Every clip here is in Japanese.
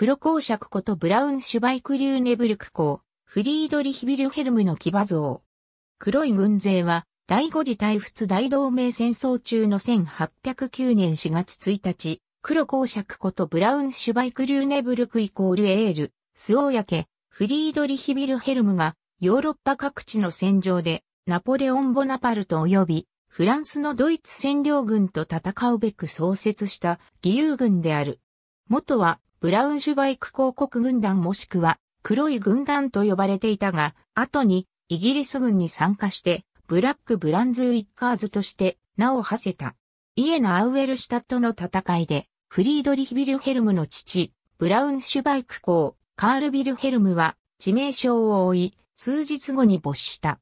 黒公爵ことブラウン・シュバイク・リューネブルク公、フリードリヒ・ビルヘルムの騎馬像。黒い軍勢は、第五次大仏大同盟戦争中の1809年4月1日、黒公爵ことブラウン・シュバイク・リューネブルクイコールエール、スオーヤケ、フリードリヒ・ビルヘルムが、ヨーロッパ各地の戦場で、ナポレオン・ボナパルト及び、フランスのドイツ占領軍と戦うべく創設した義勇軍である。元はブラウンシュバイク広告軍団もしくは黒い軍団と呼ばれていたが、後にイギリス軍に参加して、ブラック・ブランズウィッカーズとして名を馳せた。イエナ・アウエルシュタットの戦いで、フリードリヒ・ビルヘルムの父、ブラウン・シュバイク公、カール・ビルヘルムは、致命傷を負い、数日後に没した。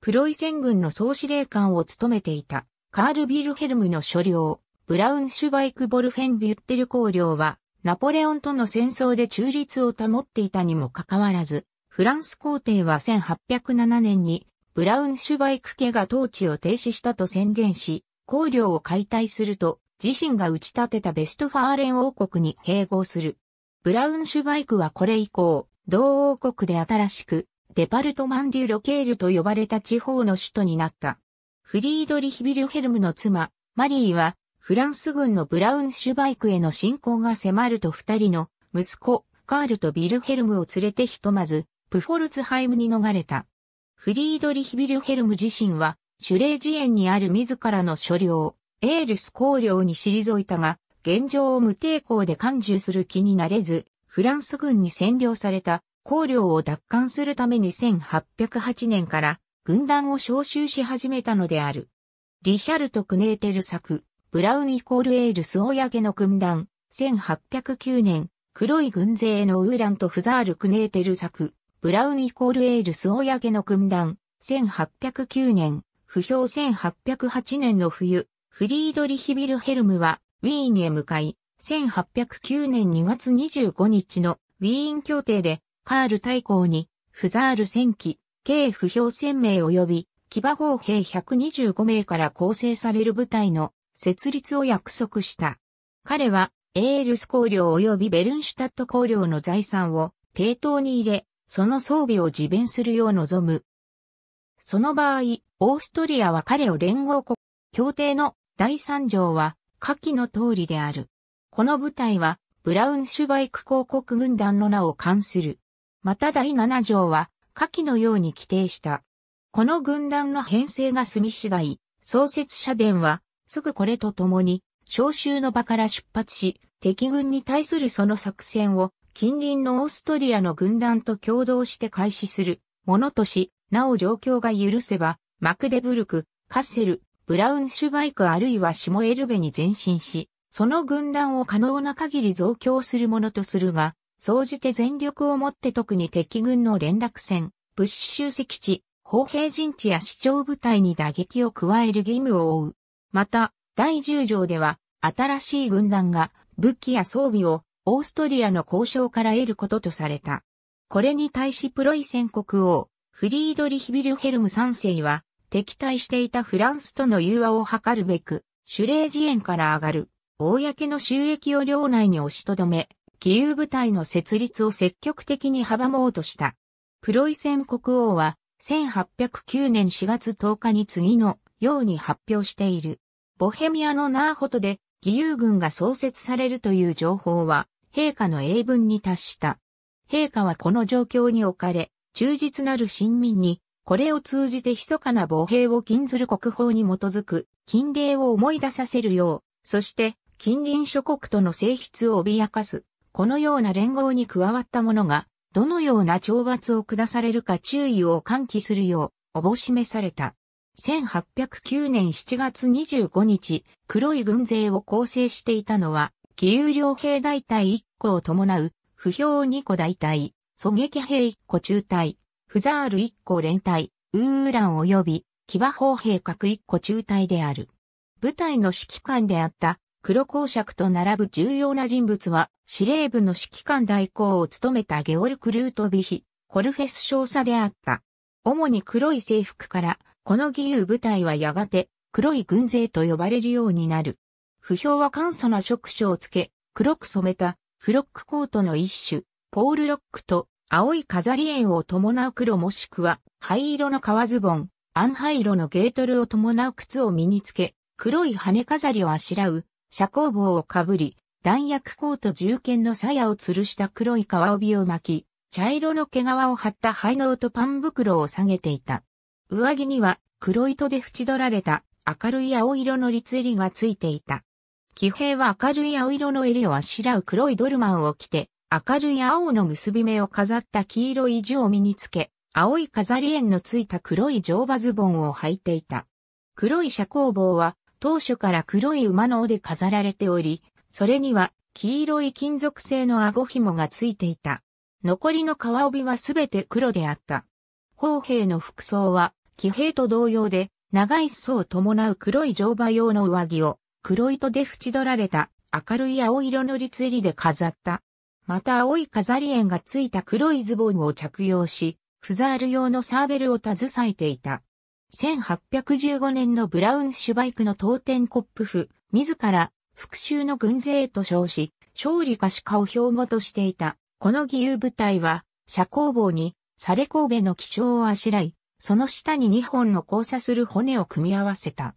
プロイセン軍の総司令官を務めていた、カール・ビルヘルムの所領、ブラウン・シュバイク・ボルフェン・ビュッテル公領は、ナポレオンとの戦争で中立を保っていたにもかかわらず、フランス皇帝は1807年にブラウンシュバイク家が統治を停止したと宣言し、公領を解体すると自身が打ち立てたベストファーレン王国に併合する。ブラウンシュバイクはこれ以降、同王国で新しく、デパルトマンデュロケールと呼ばれた地方の首都になった。フリードリヒ・ビルヘルムの妻、マリーは、フランス軍のブラウンシュバイクへの侵攻が迫ると二人の息子、カールとビルヘルムを連れてひとまず、プフォルツハイムに逃れた。フリードリヒ・ビルヘルム自身は、シュレージ園にある自らの所領、エールス公領に退いたが、現状を無抵抗で感受する気になれず、フランス軍に占領された公領を奪還するために1808年から軍団を招集し始めたのである。リヒャルト・クネーテル作、ブラウンイコールエールスオヤゲの軍団、1809年、黒い軍勢のウーランとフザール・クネーテル作、ブラウンイコールエールスオヤゲの軍団、1809年、不評1808年の冬、フリードリヒ・ビルヘルムは、ウィーンへ向かい、1809年2月25日のウィーン協定で、カール大公に、フザール戦記、計不評1000名及び、騎馬砲兵125名から構成される部隊の設立を約束した。彼は、エールス公領及びベルンシュタット公領の財産を抵当に入れ、その装備を自弁するよう望む。その場合、オーストリアは彼を連合国、協定の第3条は、下記の通りである。この部隊は、ブラウンシュバイク広告軍団の名を冠する。また第7条は、下記のように規定した。この軍団の編成が済み次第、創設社殿は、すぐこれとともに、召集の場から出発し、敵軍に対するその作戦を、近隣のオーストリアの軍団と共同して開始する、ものとし、なお状況が許せば、マクデブルク、カッセル、ブラウンシュバイクあるいはシモエルベに前進し、その軍団を可能な限り増強するものとするが、総じて全力をもって特に敵軍の連絡船、物資集積地、砲兵陣地や市長部隊に打撃を加える義務を負う。また、第10条では、新しい軍団が武器や装備をオーストリアの交渉から得ることとされた。これに対しプロイセン国王、フリードリヒビルヘルム3世は、敵対していたフランスとの融和を図るべく、シュレージから上がる、公の収益を領内に押しとどめ、義勇部隊の設立を積極的に阻もうとした。プロイセン国王は、1809年4月10日に次のように発表している。ボヘミアのナーホトで義勇軍が創設されるという情報は、陛下の英文に達した。陛下はこの状況に置かれ、忠実なる親民に、これを通じて密かな防衛を禁ずる国法に基づく、禁令を思い出させるよう、そして近隣諸国との性質を脅かす、このような連合に加わった者が、どのような懲罰を下されるか注意を喚起するよう、おぼしめされた。1809年7月25日、黒い軍勢を構成していたのは、義勇両兵大隊1個を伴う、不評2個大隊、狙撃兵1個中隊、フザール1個連隊、ウーラン及び、騎馬砲兵各1個中隊である。部隊の指揮官であった黒公爵と並ぶ重要な人物は、司令部の指揮官代行を務めたゲオルク・ルートビヒ、コルフェス少佐であった。主に黒い制服からこの義勇部隊はやがて黒い軍勢と呼ばれるようになる。不評は簡素な職種をつけ、黒く染めたフロックコートの一種、ポールロックと青い飾り縁を伴う黒もしくは灰色の革ズボン、暗灰色のゲートルを伴う靴を身につけ、黒い羽飾りをあしらう、遮光棒をかぶり、弾薬コート銃剣の鞘を吊るした黒い革帯を巻き、茶色の毛皮を張った灰の音パン袋を下げていた。上着には黒糸で縁取られた明るい青色の立襟がついていた。騎兵は明るい青色の襟をあしらう黒いドルマンを着て、明るい青の結び目を飾った黄色い地を身につけ、青い飾り縁のついた黒い乗馬ズボンを履いていた。黒い遮光棒は当初から黒い馬の尾で飾られており、それには黄色い金属製の顎紐がついていた。残りの皮帯はすべて黒であった。砲兵の服装は騎兵と同様で、長い裾を伴う黒い乗馬用の上着を、黒糸で縁取られた明るい青色の立襟で飾った。また青い飾り縁がついた黒いズボンを着用し、フザール用のサーベルを携えていた。1815年のブラウンシュバイクの当店コップ府、自ら復讐の軍勢と称し、勝利かしかを標語としていた。この義勇部隊は、社交棒に、サレ神戸の気象をあしらい、その下に2本の交差する骨を組み合わせた。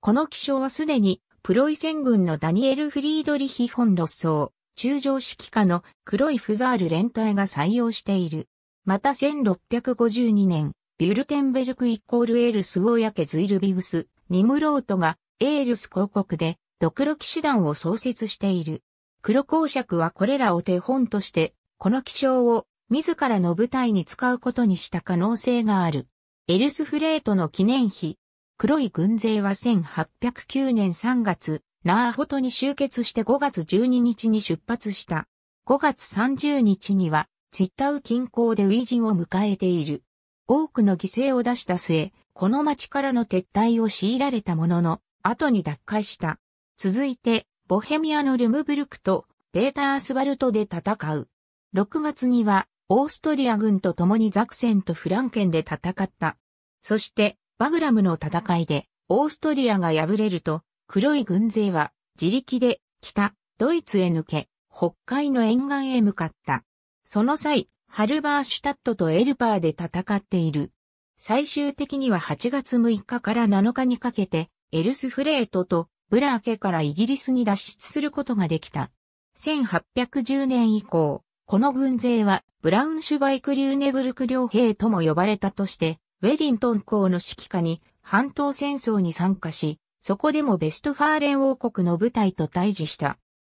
この気象はすでに、プロイセン軍のダニエル・フリードリヒ・フォン・ロッソー、中将指揮下の黒いフザール連隊が採用している。また1652年、ビュルテンベルクイコールエールスウォーヤケズイルビウス、ニムロートがエールス広告で、ドクロ騎士団を創設している。黒公爵はこれらを手本として、この気象を自らの部隊に使うことにした可能性がある。エルスフレートの記念碑。黒い軍勢は1809年3月、ナーホトに集結して5月12日に出発した。5月30日には、ツイッタウ近郊でウジンを迎えている。多くの犠牲を出した末、この町からの撤退を強いられたものの、後に奪回した。続いて、ボヘミアのルムブルクと、ペーター・アスバルトで戦う。6月には、オーストリア軍と共にザクセンとフランケンで戦った。そして、バグラムの戦いで、オーストリアが敗れると、黒い軍勢は、自力で、北、ドイツへ抜け、北海の沿岸へ向かった。その際、ハルバーシュタットとエルバーで戦っている。最終的には8月6日から7日にかけて、エルスフレートとブラーケからイギリスに脱出することができた。1810年以降、この軍勢は、ブラウンシュバイク・リューネブルク両兵とも呼ばれたとして、ウェリントン公の指揮下に、半島戦争に参加し、そこでもベストファーレン王国の部隊と対峙した。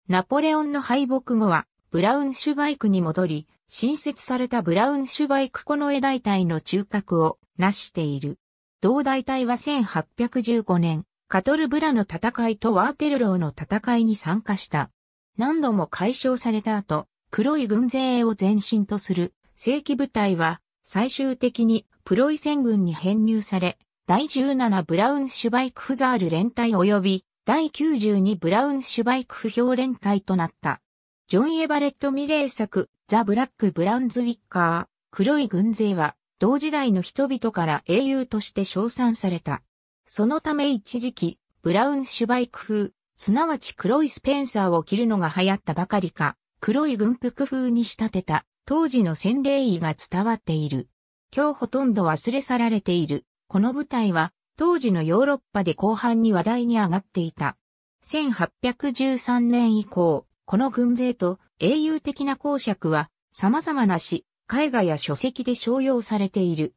ナポレオンの敗北後は、ブラウンシュバイクに戻り、新設されたブラウンシュバイクこの絵大隊の中核を成している。同大隊は1815年、カトルブラの戦いとワーテルローの戦いに参加した。何度も解消された後、黒い軍勢を前進とする正規部隊は最終的にプロイセン軍に編入され、第17ブラウンシュバイクフザール連隊及び第92ブラウンシュバイク不評連隊となった。ジョン・エバレット・ミレー作、ザ・ブラック・ブランズ・ウィッカー、黒い軍勢は、同時代の人々から英雄として称賛された。そのため一時期、ブラウン・シュバイク風、すなわち黒いスペンサーを着るのが流行ったばかりか、黒い軍服風に仕立てた当時の洗礼衣が伝わっている。今日ほとんど忘れ去られている。この舞台は当時のヨーロッパで後半に話題に上がっていた。1813年以降、この軍勢と英雄的な公爵は様々な詩、絵画や書籍で商用されている。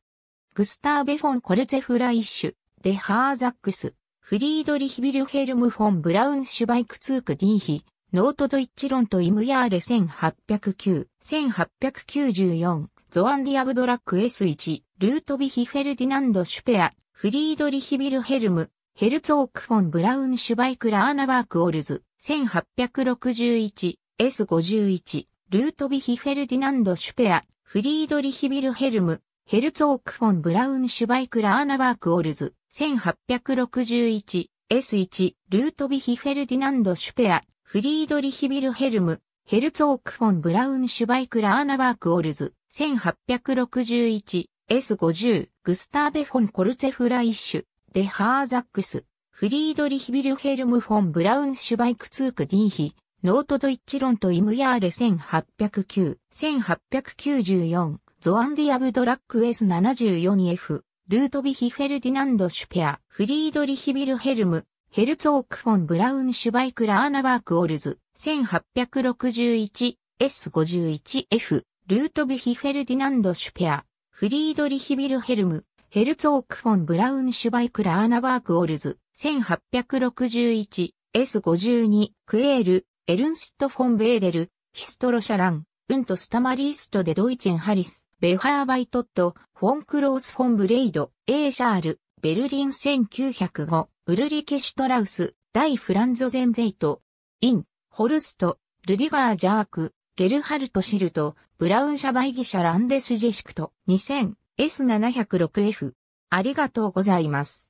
グスターベ・フォン・コルゼフライッシュ、デ・ハーザックス、フリードリヒ・ビルヘルム・フォン・ブラウン・シュバイクツーク・ディーヒ、ノートドイッチ論とイムヤーレ1809、1894、ゾアンディアブドラック S1、ルートビヒ・フェルディナンド・シュペア、フリードリヒ・ビルヘルム、ヘルツオーク・フォン・ブラウン・シュバイク・ラーナバーク・オルズ、1861、S51、ルートビヒ・フェルディナンド・シュペア、フリードリヒ・ビルヘルム、ヘルツオーク・フォン・ブラウン・シュバイク・ラーナバーク・オルズ、1861、S1、ルートビヒ・フェルディナンド・シュペア、フリードリヒ・ビルヘルム、ヘルツォーク・フォン・ブラウン・シュバイク・ラーナバーク・オルズ、1861、S50、グスターベ・フォン・コルツェフ・ライッシュ、デ・ハーザックス、フリードリヒ・ビルヘルム・フォン・ブラウン・シュバイク・ツーク・ディーヒ、ノート・ドイッチ・ロンとイムヤーレ1809、1894、ゾアンディ・アブドラック・ s 74F、ルートビヒ・フェルディナンド・シュペア、フリードリヒ・ビルヘルム、ヘルツォークフォン・ブラウン・シュバイク・ラーナバーク・オルズ、1861、S51F、ルートビヒ・フェルディナンド・シュペア、フリードリヒ・ビルヘルム、ヘルツォークフォン・ブラウン・シュバイク・ラーナバーク・オルズ、1861、S52、クエール、エルンスト・フォン・ベーデル、ヒストロ・シャラン、ウント・スタマリースト・デ・ドイチェン・ハリス、ベハー・バイトット、フォン・クロース・フォン・ブレイド、エーシャール、ベルリン1905、ウルリケ・シュトラウス、大フランゾ・ゼンゼイト、イン、ホルスト、ルディガー・ジャーク、ゲルハルト・シルト、ブラウンシャバイギシャ・ランデス・ジェシクト、2000、S706F。ありがとうございます。